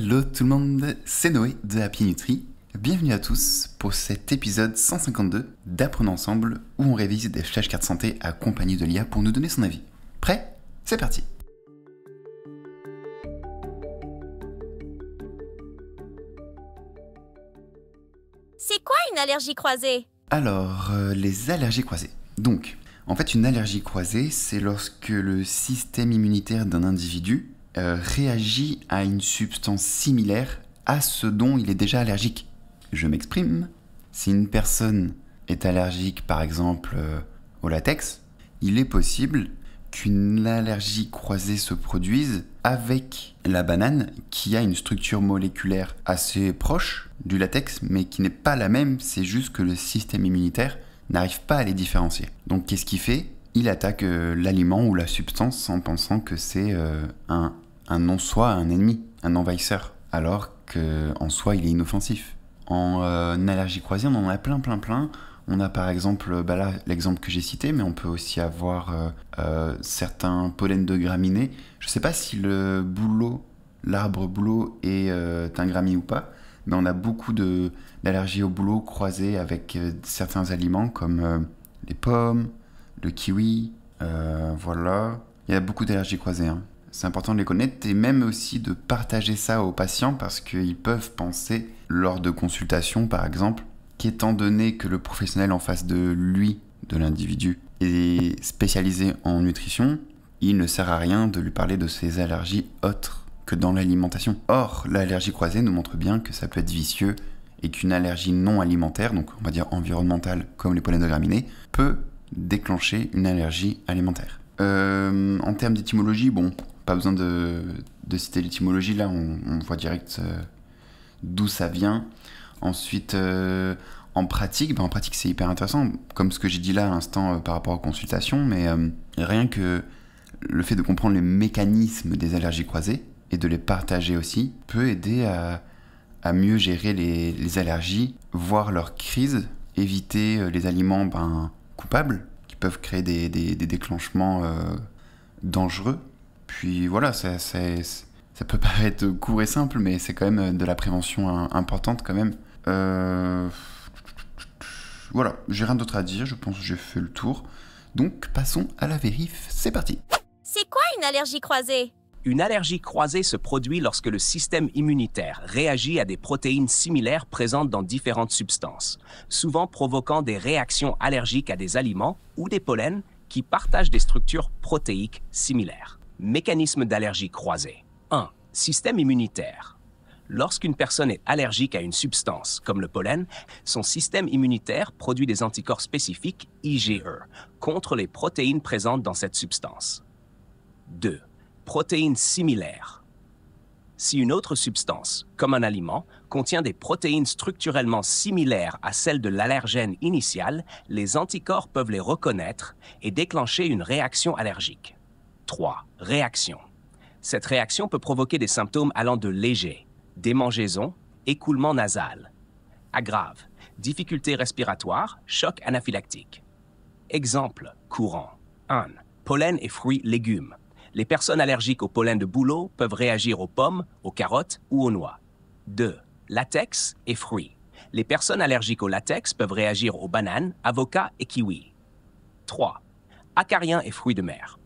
Hello tout le monde, c'est Noé de Happy Nutri. Bienvenue à tous pour cet épisode 152 d'Apprenons Ensemble où on révise des flashcards santé compagnie de l'IA pour nous donner son avis. Prêt C'est parti C'est quoi une allergie croisée Alors, euh, les allergies croisées. Donc, en fait, une allergie croisée, c'est lorsque le système immunitaire d'un individu euh, réagit à une substance similaire à ce dont il est déjà allergique. Je m'exprime. Si une personne est allergique par exemple euh, au latex, il est possible qu'une allergie croisée se produise avec la banane qui a une structure moléculaire assez proche du latex mais qui n'est pas la même, c'est juste que le système immunitaire n'arrive pas à les différencier. Donc qu'est-ce qu'il fait Il attaque euh, l'aliment ou la substance en pensant que c'est un un non-soi un ennemi, un envahisseur, alors qu'en soi il est inoffensif. En euh, allergie croisée, on en a plein, plein, plein. On a par exemple, bah l'exemple que j'ai cité, mais on peut aussi avoir euh, euh, certains pollens de graminées. Je ne sais pas si le bouleau, l'arbre bouleau est un grammy ou pas, mais on a beaucoup d'allergies au bouleau croisées avec certains aliments comme les pommes, le kiwi, voilà. Il y a beaucoup d'allergies croisées. Hein. C'est important de les connaître et même aussi de partager ça aux patients parce qu'ils peuvent penser, lors de consultations par exemple, qu'étant donné que le professionnel en face de lui, de l'individu, est spécialisé en nutrition, il ne sert à rien de lui parler de ses allergies autres que dans l'alimentation. Or, l'allergie croisée nous montre bien que ça peut être vicieux et qu'une allergie non alimentaire, donc on va dire environnementale comme les pollens de graminées, peut déclencher une allergie alimentaire. Euh, en termes d'étymologie, bon, pas besoin de, citer l'étymologie, là on, voit direct euh, d'où ça vient. Ensuite, euh, en pratique, ben, en pratique c'est hyper intéressant, comme ce que j'ai dit là à l'instant euh, par rapport aux consultations, mais rien que le fait de comprendre les mécanismes des allergies croisées et de les partager aussi peut aider à, mieux gérer les, allergies, voir leur crise, éviter les aliments ben, coupables qui peuvent créer des, déclenchements dangereux puis voilà, ça, peut paraître court et simple, mais c'est quand même euh, de la prévention hein, importante quand même. Euh, voilà, j'ai rien d'autre à dire, je pense que j'ai fait le tour. Donc passons à la vérif, c'est parti C'est quoi une allergie croisée Une allergie croisée se produit lorsque le système immunitaire réagit à des protéines similaires présentes dans différentes substances, souvent provoquant des réactions allergiques à des aliments ou des pollens qui partagent des structures protéiques similaires. Mécanismes d'allergie croisée. 1. Système immunitaire. Lorsqu'une personne est allergique à une substance, comme le pollen, son système immunitaire produit des anticorps spécifiques, IgE, contre les protéines présentes dans cette substance. 2. Protéines similaires. Si une autre substance, comme un aliment, contient des protéines structurellement similaires à celles de l'allergène initial, les anticorps peuvent les reconnaître et déclencher une réaction allergique. 3. Réaction. Cette réaction peut provoquer des symptômes allant de léger, démangeaison, écoulement nasal, à difficulté difficultés respiratoires, choc anaphylactique. Exemple courant. 1. Pollen et fruits légumes. Les personnes allergiques au pollen de bouleau peuvent réagir aux pommes, aux carottes ou aux noix. 2. Latex et fruits. Les personnes allergiques au latex peuvent réagir aux bananes, avocats et kiwis. 3. Acariens et fruits de mer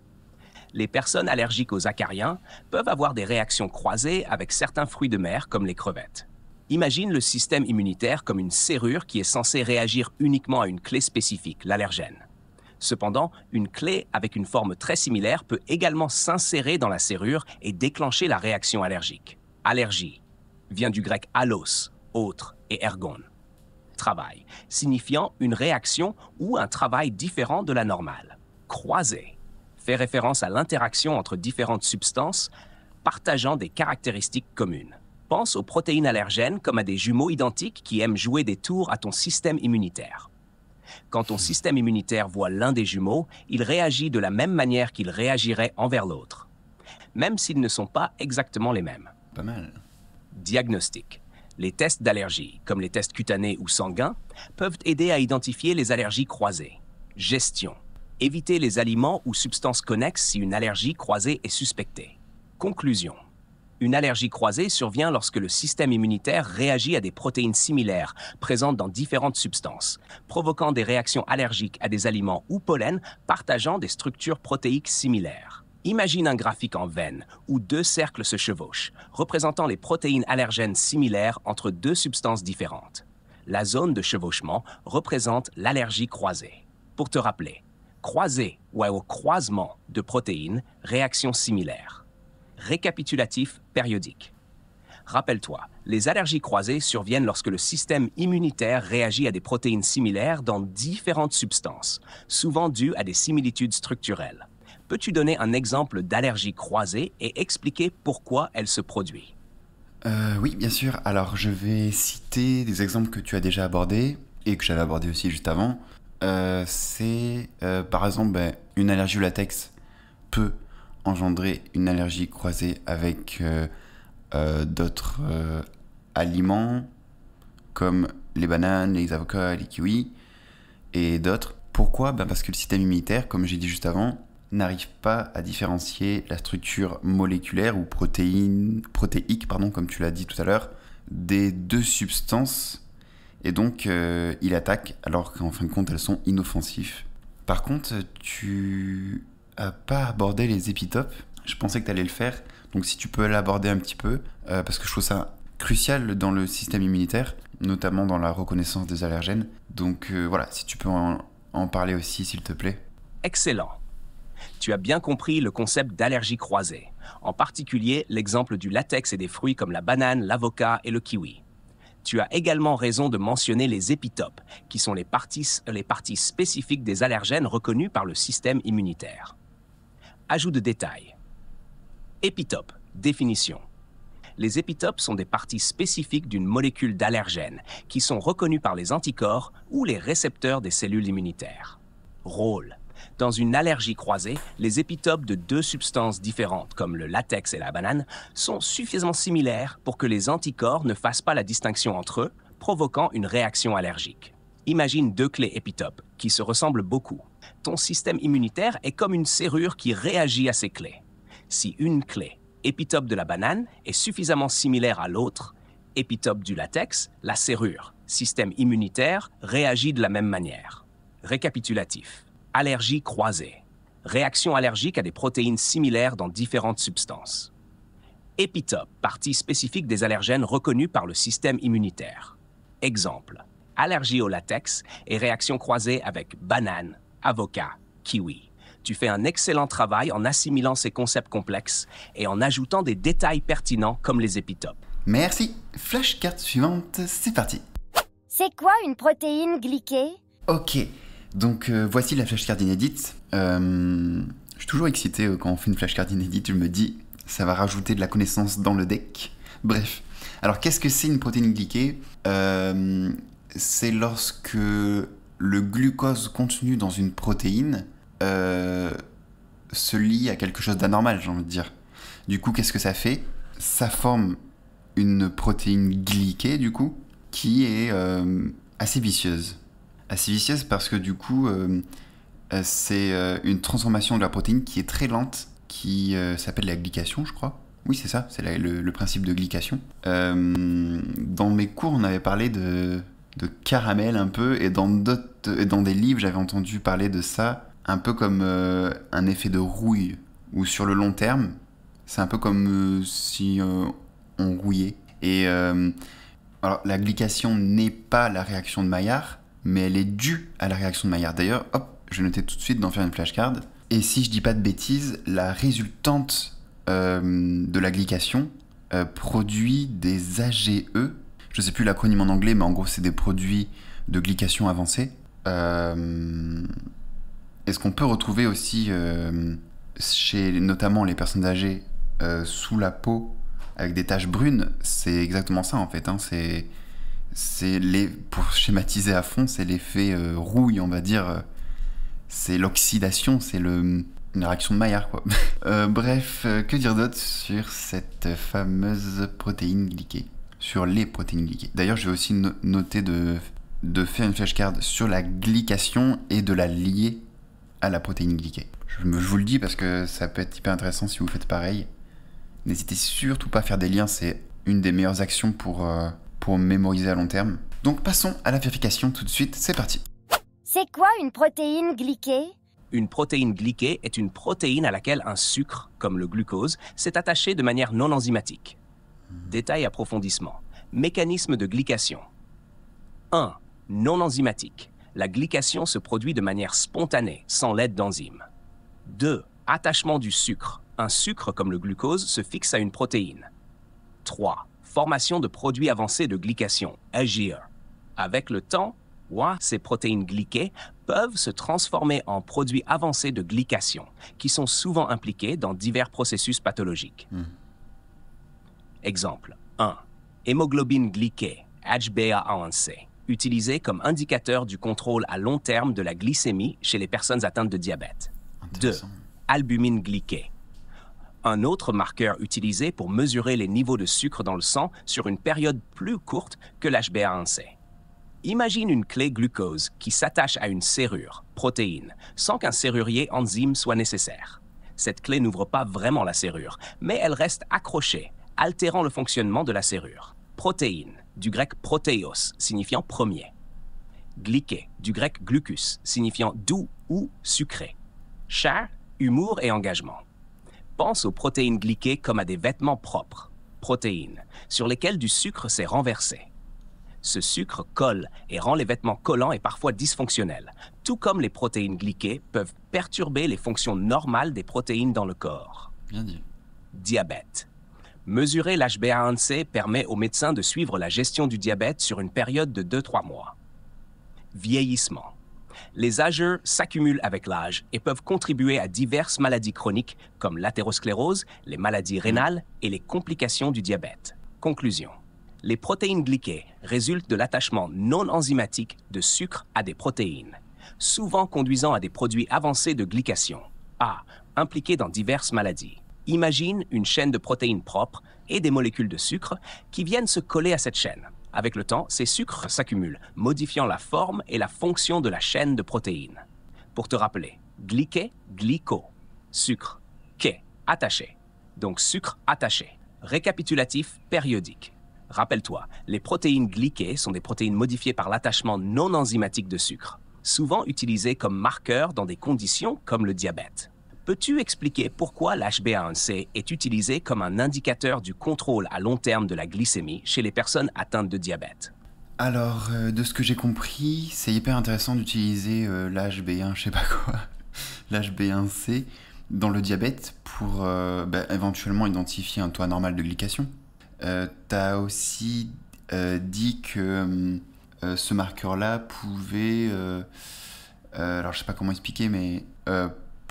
les personnes allergiques aux acariens peuvent avoir des réactions croisées avec certains fruits de mer comme les crevettes. Imagine le système immunitaire comme une serrure qui est censée réagir uniquement à une clé spécifique, l'allergène. Cependant, une clé avec une forme très similaire peut également s'insérer dans la serrure et déclencher la réaction allergique. Allergie vient du grec allos, autre, et ergon, travail, signifiant une réaction ou un travail différent de la normale. Croisée fait référence à l'interaction entre différentes substances partageant des caractéristiques communes. Pense aux protéines allergènes comme à des jumeaux identiques qui aiment jouer des tours à ton système immunitaire. Quand ton système immunitaire voit l'un des jumeaux, il réagit de la même manière qu'il réagirait envers l'autre, même s'ils ne sont pas exactement les mêmes. Pas mal. Diagnostic. Les tests d'allergie, comme les tests cutanés ou sanguins, peuvent aider à identifier les allergies croisées. Gestion. Évitez les aliments ou substances connexes si une allergie croisée est suspectée. Conclusion. Une allergie croisée survient lorsque le système immunitaire réagit à des protéines similaires présentes dans différentes substances, provoquant des réactions allergiques à des aliments ou pollens partageant des structures protéiques similaires. Imagine un graphique en veine où deux cercles se chevauchent, représentant les protéines allergènes similaires entre deux substances différentes. La zone de chevauchement représente l'allergie croisée. Pour te rappeler, croisée ou au croisement de protéines, réaction similaire. Récapitulatif périodique. Rappelle-toi, les allergies croisées surviennent lorsque le système immunitaire réagit à des protéines similaires dans différentes substances, souvent dues à des similitudes structurelles. Peux-tu donner un exemple d'allergie croisée et expliquer pourquoi elle se produit euh, Oui, bien sûr. Alors, je vais citer des exemples que tu as déjà abordés et que j'avais abordé aussi juste avant, euh, c'est euh, par exemple ben, une allergie au latex peut engendrer une allergie croisée avec euh, d'autres aliments comme les bananes, les avocats, les kiwis et d'autres. Pourquoi ben, Parce que le système immunitaire, comme j'ai dit juste avant, n'arrive pas à différencier la structure moléculaire ou protéique, pardon, comme tu l'as dit tout à l'heure, des deux substances et donc, euh, il attaque alors qu'en fin de compte, elles sont inoffensives. Par contre, tu as pas abordé les épitopes. Je pensais que tu allais le faire. Donc, si tu peux l'aborder un petit peu, euh, parce que je trouve ça crucial dans le système immunitaire, notamment dans la reconnaissance des allergènes. Donc, euh, voilà, si tu peux en parler aussi, s'il te plaît. Excellent. Tu as bien compris le concept d'allergie croisée, en particulier l'exemple du latex et des fruits comme la banane, l'avocat et le kiwi. Tu as également raison de mentionner les épitopes, qui sont les parties, spécifiques des allergènes reconnues par le système immunitaire. Ajout de détails. Épitope, définition. Les épitopes sont des parties spécifiques d'une molécule d'allergène qui sont reconnues par les anticorps ou les récepteurs des cellules immunitaires. Rôle dans une allergie croisée, les épitopes de deux substances différentes, comme le latex et la banane, sont suffisamment similaires pour que les anticorps ne fassent pas la distinction entre eux, provoquant une réaction allergique. Imagine deux clés épitopes qui se ressemblent beaucoup. Ton système immunitaire est comme une serrure qui réagit à ces clés. Si une clé, épitope de la banane, est suffisamment similaire à l'autre, épitope du latex, la serrure, système immunitaire, réagit de la même manière. Récapitulatif allergie croisée. Réaction allergique à des protéines similaires dans différentes substances. Épitope, partie spécifique des allergènes reconnus par le système immunitaire. Exemple, allergie au latex et réaction croisée avec banane, avocat, kiwi. Tu fais un excellent travail en assimilant ces concepts complexes et en ajoutant des détails pertinents comme les épitopes. Merci. carte suivante, c'est parti. C'est quoi une protéine glyquée Ok, donc euh, voici la flashcard inédite. Euh, je suis toujours excité euh, quand on fait une flashcard inédite, je me dis ça va rajouter de la connaissance dans le deck. Bref. Alors qu'est-ce que c'est une protéine glyquée C'est lorsque le glucose contenu dans une protéine se lie à quelque chose d'anormal, j'ai envie de dire. Du coup, qu'est-ce que ça fait Ça forme une protéine glyquée, du coup, qui est assez vicieuse vicieuse parce que du coup, euh, euh, c'est euh, une transformation de la protéine qui est très lente, qui s'appelle la glycation, je crois. Oui, c'est ça, c'est le, principe de glycation. dans mes cours, on avait parlé de, caramel un peu, et dans, dans des livres, j'avais entendu parler de ça un peu comme un effet de rouille, ou sur le long terme, c'est un peu comme si on rouillait. Et alors, la glycation n'est pas la réaction de Maillard, mais elle est due à la réaction de Maillard. D'ailleurs, hop, je vais noter tout de suite d'en faire une flashcard. Et si je dis pas de bêtises, la résultante euh, de la glycation euh, produit des AGE. Je sais plus l'acronyme en anglais, mais en gros, c'est des produits de glycation avancée. Euh, est-ce qu'on peut retrouver aussi chez notamment les personnes âgées sous la peau avec des taches brunes C'est exactement ça en fait. Hein. c'est c'est les, pour schématiser à fond, c'est l'effet euh, rouille, on va dire. Euh, c'est l'oxydation, c'est le, une réaction de Maillard, quoi. Euh, bref, que dire d'autre sur cette fameuse protéine glyquée Sur les protéines glyquées. D'ailleurs, je vais aussi noter de, de faire une flashcard sur la glycation et de la lier à la protéine glyquée. Je, vous le dis parce que ça peut être hyper intéressant si vous faites pareil. N'hésitez surtout pas à faire des liens, c'est une des meilleures actions pour pour mémoriser à long terme. Donc passons à la vérification tout de suite, c'est parti. C'est quoi une protéine glyquée Une protéine glyquée est une protéine à laquelle un sucre, comme le glucose, s'est attaché de manière non enzymatique. Détail approfondissement. Mécanisme de glycation. 1. Non enzymatique. La glycation se produit de manière spontanée, sans l'aide d'enzymes. 2. Attachement du sucre. Un sucre comme le glucose se fixe à une protéine. 3 formation de produits avancés de glycation, AGIR. Avec le temps, ces protéines glyquées, peuvent se transformer en produits avancés de glycation, qui sont souvent impliqués dans divers processus pathologiques. Hmm. Exemple 1. Hémoglobine glyquée, HbA1c, utilisée comme indicateur du contrôle à long terme de la glycémie chez les personnes atteintes de diabète. 2. Albumine glyquée, un autre marqueur utilisé pour mesurer les niveaux de sucre dans le sang sur une période plus courte que l'HbA1c. Imagine une clé glucose qui s'attache à une serrure, protéine, sans qu'un serrurier enzyme soit nécessaire. Cette clé n'ouvre pas vraiment la serrure, mais elle reste accrochée, altérant le fonctionnement de la serrure. Protéine, du grec proteos, signifiant premier. Glyqué, du grec glucus, signifiant doux ou sucré. Char, humour et engagement pense aux protéines glyquées comme à des vêtements propres, protéines, sur lesquelles du sucre s'est renversé. Ce sucre colle et rend les vêtements collants et parfois dysfonctionnels, tout comme les protéines glyquées peuvent perturber les fonctions normales des protéines dans le corps. Diabète. Mesurer l'HbA1c permet aux médecins de suivre la gestion du diabète sur une période de 2-3 mois. Vieillissement les âgeurs s'accumulent avec l'âge et peuvent contribuer à diverses maladies chroniques comme l'athérosclérose, les maladies rénales et les complications du diabète. Conclusion. Les protéines glyquées résultent de l'attachement non enzymatique de sucre à des protéines, souvent conduisant à des produits avancés de glycation, A, impliqués dans diverses maladies. Imagine une chaîne de protéines propres et des molécules de sucre qui viennent se coller à cette chaîne. Avec le temps, ces sucres s'accumulent, modifiant la forme et la fonction de la chaîne de protéines. Pour te rappeler, glyqué, glyco, sucre, quai, attaché, donc sucre attaché. Récapitulatif périodique. Rappelle-toi, les protéines glyquées sont des protéines modifiées par l'attachement non enzymatique de sucre, souvent utilisées comme marqueur dans des conditions comme le diabète. Peux-tu expliquer pourquoi l'HbA1c est utilisé comme un indicateur du contrôle à long terme de la glycémie chez les personnes atteintes de diabète Alors, euh, de ce que j'ai compris, c'est hyper intéressant d'utiliser euh, l'HB1, je sais pas quoi, l'HB1c dans le diabète pour euh, bah, éventuellement identifier un toit normal de glycation. Tu as aussi dit que ce marqueur-là pouvait... alors, je sais pas comment expliquer, mais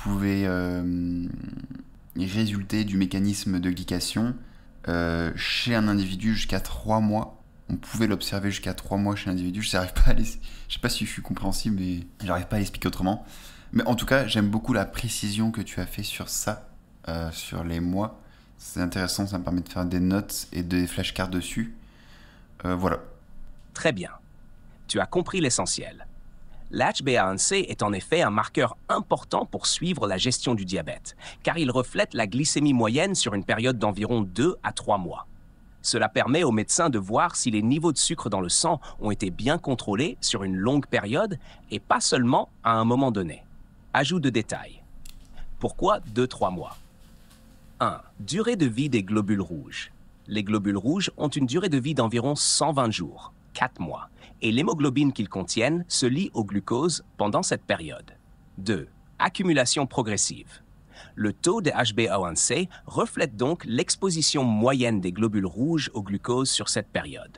pouvait euh, résulter du mécanisme de glycation euh, chez un individu jusqu'à 3 mois. On pouvait l'observer jusqu'à 3 mois chez un individu. Je ne pas à sais pas si je suis compréhensible, mais n'arrive pas à l'expliquer autrement. Mais en tout cas, j'aime beaucoup la précision que tu as fait sur ça, euh, sur les mois. C'est intéressant, ça me permet de faire des notes et des flashcards dessus. voilà. Très bien. Tu as compris l'essentiel. L'HbA1c est en effet un marqueur important pour suivre la gestion du diabète, car il reflète la glycémie moyenne sur une période d'environ 2 à 3 mois. Cela permet aux médecins de voir si les niveaux de sucre dans le sang ont été bien contrôlés sur une longue période et pas seulement à un moment donné. Ajout de détails. Pourquoi 2-3 mois 1. Durée de vie des globules rouges. Les globules rouges ont une durée de vie d'environ 120 jours. 4 mois, et l'hémoglobine qu'ils contiennent se lie au glucose pendant cette période. 2. Accumulation progressive. Le taux de HbA1c reflète donc l'exposition moyenne des globules rouges au glucose sur cette période.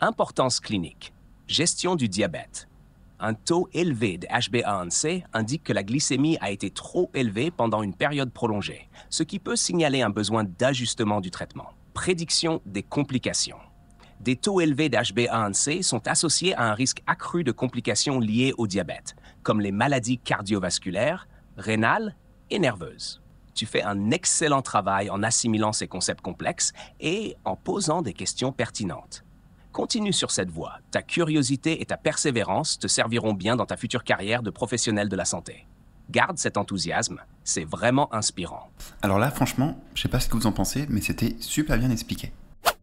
Importance clinique. Gestion du diabète. Un taux élevé de HbA1c indique que la glycémie a été trop élevée pendant une période prolongée, ce qui peut signaler un besoin d'ajustement du traitement. Prédiction des complications des taux élevés d'HbA1c sont associés à un risque accru de complications liées au diabète, comme les maladies cardiovasculaires, rénales et nerveuses. Tu fais un excellent travail en assimilant ces concepts complexes et en posant des questions pertinentes. Continue sur cette voie. Ta curiosité et ta persévérance te serviront bien dans ta future carrière de professionnel de la santé. Garde cet enthousiasme, c'est vraiment inspirant. Alors là, franchement, je sais pas ce que vous en pensez, mais c'était super bien expliqué